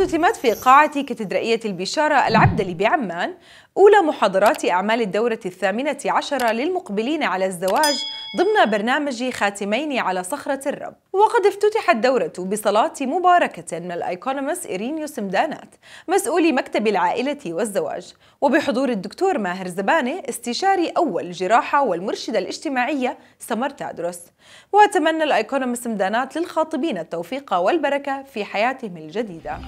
اختتمت في قاعة كاتدرائية البشارة العبدلي بعمان أولى محاضرات أعمال الدورة الثامنة عشرة للمقبلين على الزواج ضمن برنامج خاتمين على صخرة الرب وقد افتتحت دورة بصلاة مباركة من الأيكونومس إيرينيوس مدانات مسؤول مكتب العائلة والزواج وبحضور الدكتور ماهر زبانه استشاري أول جراحة والمرشدة الاجتماعية سمر تادرس واتمنى الأيكونومس مدانات للخاطبين التوفيق والبركة في حياتهم الجديدة